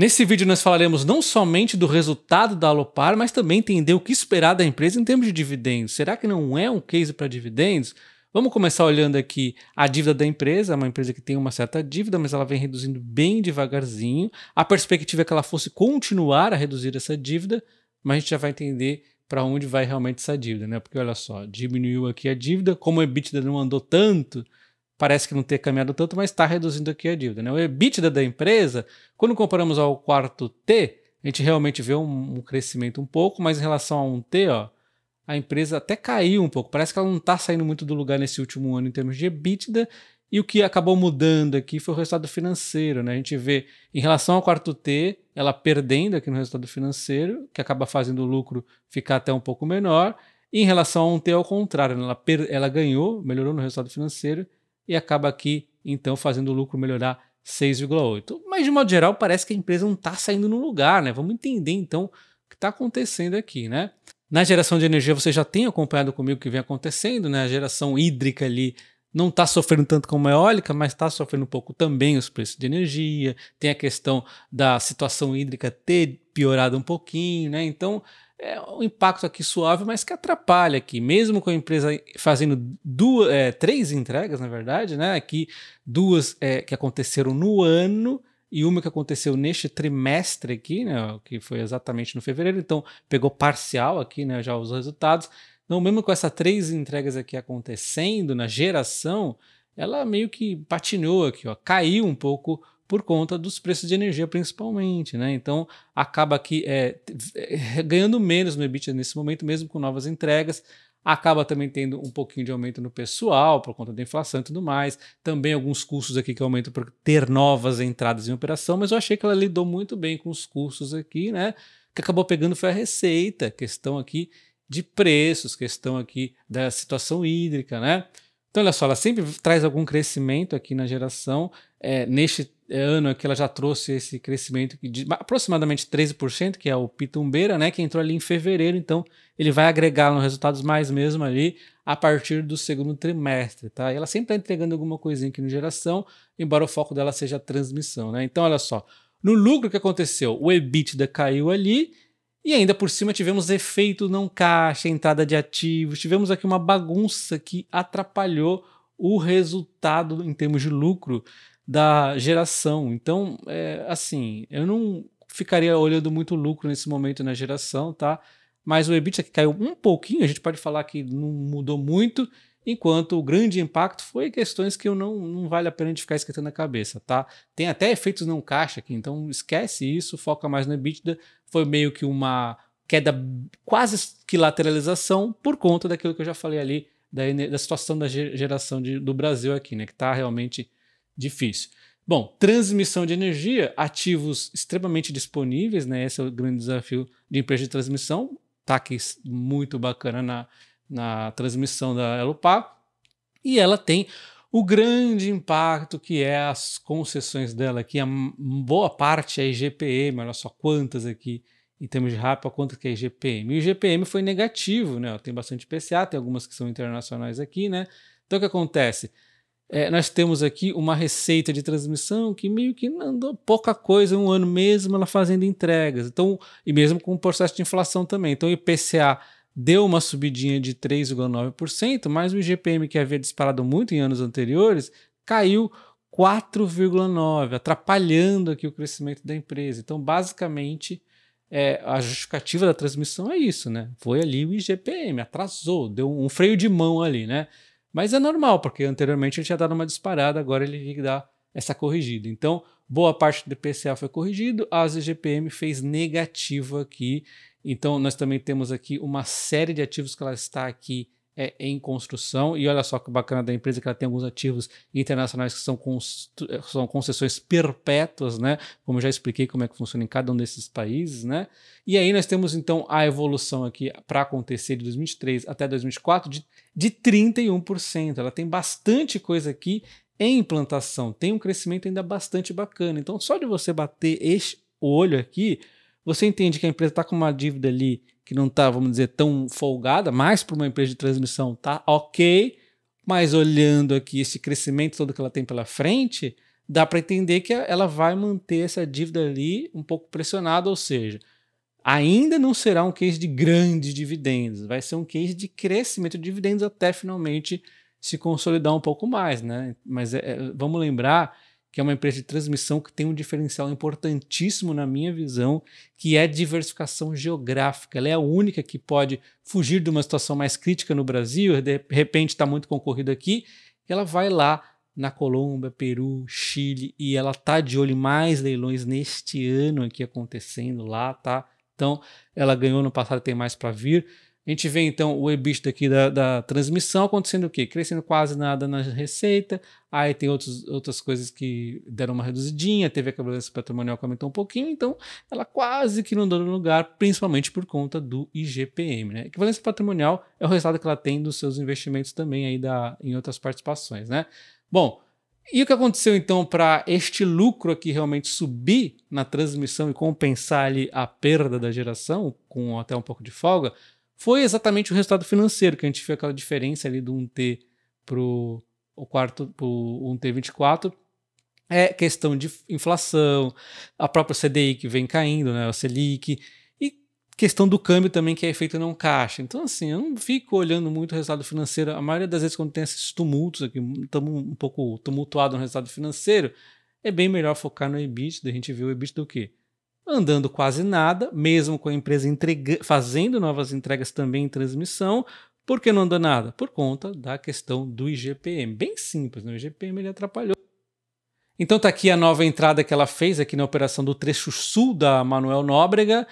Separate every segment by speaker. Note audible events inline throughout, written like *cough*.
Speaker 1: Nesse vídeo nós falaremos não somente do resultado da Alopar, mas também entender o que esperar da empresa em termos de dividendos. Será que não é um case para dividendos? Vamos começar olhando aqui a dívida da empresa, uma empresa que tem uma certa dívida, mas ela vem reduzindo bem devagarzinho. A perspectiva é que ela fosse continuar a reduzir essa dívida, mas a gente já vai entender para onde vai realmente essa dívida, né? Porque olha só, diminuiu aqui a dívida, como o EBITDA não andou tanto, parece que não ter caminhado tanto, mas está reduzindo aqui a dívida. Né? O EBITDA da empresa, quando comparamos ao quarto T, a gente realmente vê um, um crescimento um pouco, mas em relação a um T, ó, a empresa até caiu um pouco. Parece que ela não está saindo muito do lugar nesse último ano em termos de EBITDA. E o que acabou mudando aqui foi o resultado financeiro. Né? A gente vê, em relação ao quarto T, ela perdendo aqui no resultado financeiro, que acaba fazendo o lucro ficar até um pouco menor. E em relação a um T, ao contrário, né? ela, ela ganhou, melhorou no resultado financeiro e acaba aqui então fazendo o lucro melhorar 6,8. Mas de modo geral parece que a empresa não está saindo no lugar, né? Vamos entender então o que está acontecendo aqui, né? Na geração de energia você já tem acompanhado comigo o que vem acontecendo, né? A geração hídrica ali não está sofrendo tanto como a eólica, mas está sofrendo um pouco também os preços de energia. Tem a questão da situação hídrica ter piorado um pouquinho, né? Então é um impacto aqui suave, mas que atrapalha aqui, mesmo com a empresa fazendo duas, é, três entregas, na verdade, né? Aqui duas é, que aconteceram no ano e uma que aconteceu neste trimestre aqui, né? Que foi exatamente no fevereiro, então pegou parcial aqui, né? Já os resultados. Então, mesmo com essas três entregas aqui acontecendo na geração, ela meio que patinou aqui, ó, caiu um pouco por conta dos preços de energia, principalmente. Né? Então, acaba que é, é, ganhando menos no EBITDA nesse momento, mesmo com novas entregas. Acaba também tendo um pouquinho de aumento no pessoal por conta da inflação e tudo mais. Também alguns custos aqui que aumentam por ter novas entradas em operação, mas eu achei que ela lidou muito bem com os custos aqui, né? O que acabou pegando foi a receita, questão aqui de preços, questão aqui da situação hídrica, né? Então, olha só, ela sempre traz algum crescimento aqui na geração. É, neste é, ano que ela já trouxe esse crescimento de aproximadamente 13%, que é o Pitumbeira, né, que entrou ali em fevereiro, então ele vai agregar nos resultados mais mesmo ali a partir do segundo trimestre, tá? E ela sempre está entregando alguma coisinha aqui no geração, embora o foco dela seja a transmissão, né? Então, olha só, no lucro que aconteceu, o EBITDA caiu ali e ainda por cima tivemos efeito não caixa, entrada de ativos, tivemos aqui uma bagunça que atrapalhou o resultado em termos de lucro da geração. Então, é, assim, eu não ficaria olhando muito lucro nesse momento na geração, tá? Mas o EBITDA que caiu um pouquinho, a gente pode falar que não mudou muito, enquanto o grande impacto foi questões que eu não, não vale a pena de ficar esquentando a cabeça, tá? Tem até efeitos não caixa aqui, então esquece isso, foca mais no EBITDA. Foi meio que uma queda quase que lateralização por conta daquilo que eu já falei ali, da, da situação da geração de, do Brasil aqui, né? Que tá realmente Difícil. Bom, transmissão de energia, ativos extremamente disponíveis, né? Esse é o grande desafio de empresa de transmissão. Tá aqui muito bacana na, na transmissão da Elopar. E ela tem o grande impacto que é as concessões dela, aqui. a boa parte é IGPM, olha só quantas aqui em termos de rápido, quanto que é IGPM. E o IGPM foi negativo, né? Tem bastante PCA, tem algumas que são internacionais aqui, né? Então o que acontece? É, nós temos aqui uma receita de transmissão que meio que andou pouca coisa um ano mesmo ela fazendo entregas. Então, e mesmo com o processo de inflação também. Então, o IPCA deu uma subidinha de 3,9%, mas o IGPM que havia disparado muito em anos anteriores caiu 4,9, atrapalhando aqui o crescimento da empresa. Então, basicamente, é, a justificativa da transmissão é isso, né? Foi ali o IGPM, atrasou, deu um freio de mão ali, né? Mas é normal, porque anteriormente ele tinha dado uma disparada, agora ele tem que dar essa corrigida. Então, boa parte do PCA foi corrigido, a ZGPM fez negativo aqui. Então, nós também temos aqui uma série de ativos que ela está aqui é, em construção. E olha só que bacana da empresa que ela tem alguns ativos internacionais que são, é, são concessões perpétuas, né? Como já expliquei como é que funciona em cada um desses países, né? E aí nós temos então a evolução aqui para acontecer de 2023 até 2024 de, de 31%. Ela tem bastante coisa aqui em implantação, tem um crescimento ainda bastante bacana. Então, só de você bater este olho aqui, você entende que a empresa está com uma dívida ali que não está, vamos dizer, tão folgada, mais para uma empresa de transmissão tá ok, mas olhando aqui esse crescimento todo que ela tem pela frente, dá para entender que ela vai manter essa dívida ali um pouco pressionada, ou seja, ainda não será um case de grandes dividendos, vai ser um case de crescimento de dividendos até finalmente se consolidar um pouco mais, né? Mas é, é vamos lembrar que é uma empresa de transmissão que tem um diferencial importantíssimo na minha visão, que é diversificação geográfica. Ela é a única que pode fugir de uma situação mais crítica no Brasil, de repente está muito concorrido aqui, ela vai lá na Colômbia, Peru, Chile, e ela tá de olho em mais leilões neste ano aqui acontecendo lá, tá? Então, ela ganhou no passado, tem mais para vir. A gente vê então o EBITDA aqui da, da transmissão acontecendo o quê? Crescendo quase nada na receita. Aí tem outros, outras coisas que deram uma reduzidinha, teve a cobrança patrimonial que aumentou um pouquinho, então ela quase que não deu lugar, principalmente por conta do IGPM. Né? Equivalência patrimonial é o resultado que ela tem dos seus investimentos também aí da, em outras participações. Né? Bom, e o que aconteceu então para este lucro aqui realmente subir na transmissão e compensar ali a perda da geração, com até um pouco de folga? foi exatamente o resultado financeiro, que a gente viu aquela diferença ali do 1T para o quarto, o 1T24. É questão de inflação, a própria CDI que vem caindo, né, o Selic, e questão do câmbio também que é feito não caixa. Então, assim, eu não fico olhando muito o resultado financeiro. A maioria das vezes, quando tem esses tumultos aqui, estamos um pouco tumultuados no resultado financeiro, é bem melhor focar no EBITDA. A gente viu o EBITDA do quê? andando quase nada, mesmo com a empresa entrega, fazendo novas entregas também em transmissão. Por que não andou nada? Por conta da questão do IGPM. Bem simples, né? o IGPM ele atrapalhou. Então está aqui a nova entrada que ela fez aqui na operação do trecho sul da Manuel Nóbrega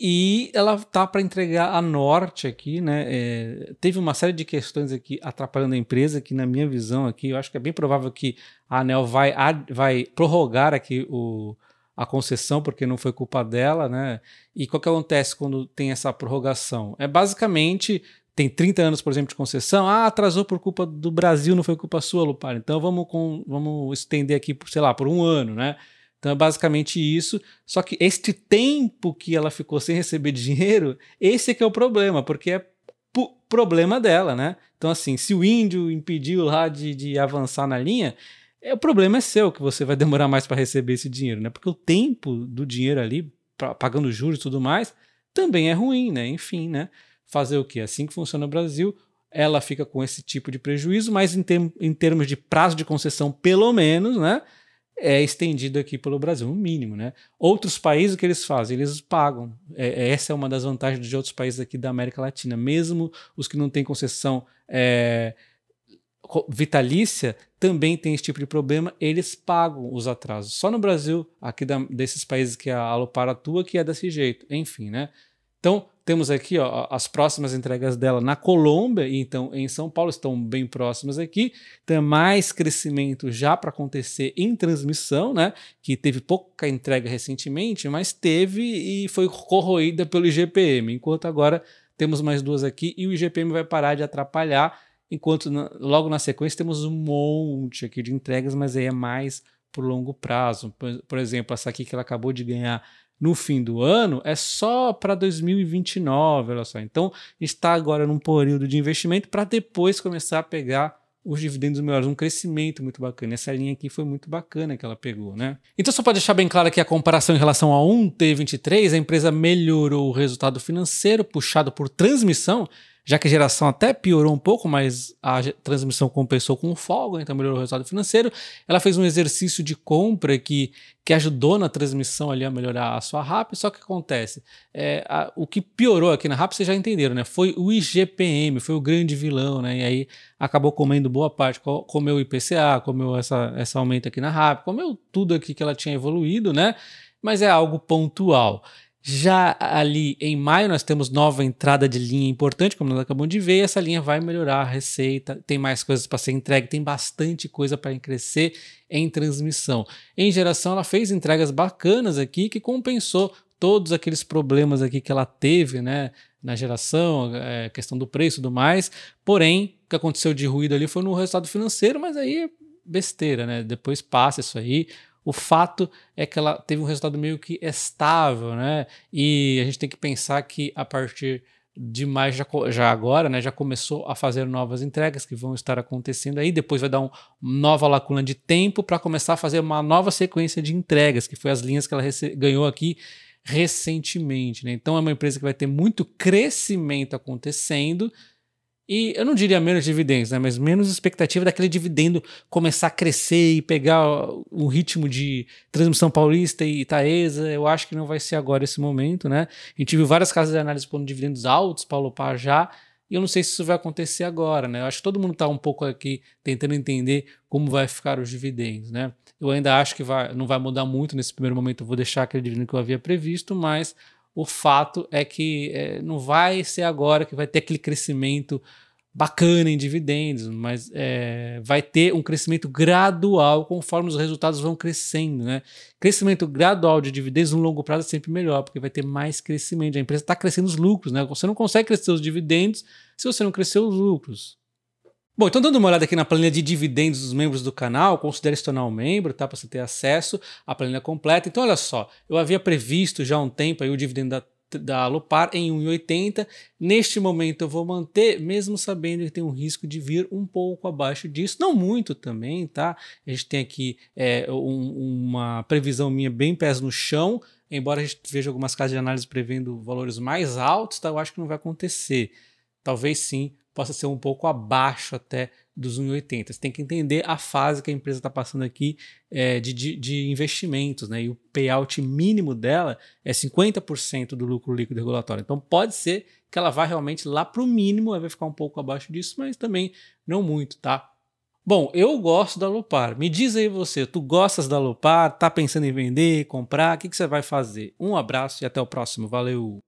Speaker 1: e ela tá para entregar a norte aqui, né? É, teve uma série de questões aqui atrapalhando a empresa que na minha visão aqui eu acho que é bem provável que a Anel vai, vai prorrogar aqui o, a concessão porque não foi culpa dela, né? E o que acontece quando tem essa prorrogação? É basicamente tem 30 anos, por exemplo, de concessão. Ah, atrasou por culpa do Brasil, não foi culpa sua, Lupar. Então vamos, com, vamos estender aqui, por, sei lá, por um ano, né? Então é basicamente isso. Só que este tempo que ela ficou sem receber *laughs* dinheiro, esse é que é o problema, porque é problema dela, né? Então, assim, se o índio impediu lá de, de avançar na linha, é, o problema é seu que você vai *laughs* demorar mais para receber esse dinheiro, né? Porque o tempo do dinheiro ali, pra, pagando juros e tudo mais, também é ruim, né? Enfim, né? Fazer o que? É assim que funciona o Brasil, ela fica com esse tipo de prejuízo, mas em, term em termos de prazo de concessão, pelo menos, né? É estendido aqui pelo Brasil, no mínimo, né? Outros países, o que eles fazem? Eles pagam. É, é, essa é uma das vantagens de outros países aqui da América Latina, mesmo os que não têm concessão. É, vitalícia também tem esse tipo de problema, eles pagam os atrasos. Só no Brasil, aqui da, desses países que a Alopar atua, que é desse jeito. Enfim, né? Então, temos aqui ó, as próximas entregas dela na Colômbia e então em São Paulo, estão bem próximas aqui. Tem mais crescimento já para acontecer em transmissão, né? Que teve pouca entrega recentemente, mas teve e foi corroída pelo IGPM. Enquanto agora temos mais duas aqui e o IGPM vai parar de atrapalhar Enquanto na, logo na sequência temos um monte aqui de entregas, mas aí é mais por longo prazo. Por, por exemplo, essa aqui que ela acabou de ganhar no fim do ano é só para 2029, olha só. Então está agora num período de investimento para depois começar a pegar os dividendos melhores, um crescimento muito bacana. Essa linha aqui foi muito bacana que ela pegou, né? Então, só para deixar bem claro aqui a comparação em relação a 1T23, a empresa melhorou o resultado financeiro puxado por transmissão já que a geração até piorou um pouco, mas a transmissão compensou com o folga, então melhorou o resultado financeiro. Ela fez um exercício de compra que, que ajudou na transmissão ali a melhorar a sua RAP, só que acontece, é, a, o que piorou aqui na RAP, vocês já entenderam, né? Foi o IGPM, foi o grande vilão, né? E aí acabou comendo boa parte, comeu o IPCA, comeu essa, essa aumento aqui na RAP, comeu tudo aqui que ela tinha evoluído, né? Mas é algo pontual. Já ali em maio nós temos nova entrada de linha importante, como nós acabamos de ver, essa linha vai melhorar a receita, tem mais coisas para ser entregue, tem bastante coisa para crescer em transmissão. Em geração ela fez entregas bacanas aqui que compensou todos aqueles problemas aqui que ela teve, né, na geração, é, questão do preço e tudo mais. Porém, o que aconteceu de ruído ali foi no resultado financeiro, mas aí é besteira, né? Depois passa isso aí. O fato é que ela teve um resultado meio que estável, né? E a gente tem que pensar que a partir de mais já, já agora, né? Já começou a fazer novas entregas que vão estar acontecendo aí. Depois vai dar uma nova lacuna de tempo para começar a fazer uma nova sequência de entregas, que foi as linhas que ela ganhou aqui recentemente. Né? Então é uma empresa que vai ter muito crescimento acontecendo e eu não diria menos dividendos, né, mas menos expectativa daquele dividendo começar a crescer e pegar o ritmo de transmissão paulista e Itaesa. Eu acho que não vai ser agora esse momento, né? A gente viu várias casas de análise pondo dividendos altos, Paulo Pá já, e eu não sei se isso vai acontecer agora, né? Eu acho que todo mundo está um pouco aqui tentando entender como vai ficar os dividendos, né? Eu ainda acho que vai, não vai mudar muito nesse primeiro momento, eu vou deixar aquele dividendo que eu havia previsto, mas o fato é que é, não vai ser agora que vai ter aquele crescimento bacana em dividendos, mas é, vai ter um crescimento gradual conforme os resultados vão crescendo. Né? Crescimento gradual de dividendos no longo prazo é sempre melhor, porque vai ter mais crescimento. A empresa está crescendo os lucros, né? Você não consegue crescer os dividendos se você não crescer os lucros. Bom, então dando uma olhada aqui na planilha de dividendos dos membros do canal, considere se tornar um membro, tá? Para você ter acesso à planilha completa. Então, olha só, eu havia previsto já há um tempo aí o dividendo da da em 1,80. Neste momento eu vou manter, mesmo sabendo que tem um risco de vir um pouco abaixo disso, não muito também, tá? A gente tem aqui é, um, uma previsão minha bem pés no chão, embora a gente veja algumas casas de análise prevendo valores mais altos, tá? Eu acho que não vai acontecer. Talvez sim possa ser um pouco abaixo até dos 1,80. Você tem que entender a fase que a empresa está passando aqui é, de, de, de, investimentos, né? E o payout mínimo dela é 50% do lucro líquido regulatório. Então pode ser que ela vá realmente lá para o mínimo, vai ficar um pouco abaixo disso, mas também não muito, tá? Bom, eu gosto da Lopar. Me diz aí você, tu gostas da Lopar? Tá pensando em vender, comprar? O que, que você vai fazer? Um abraço e até o próximo. Valeu!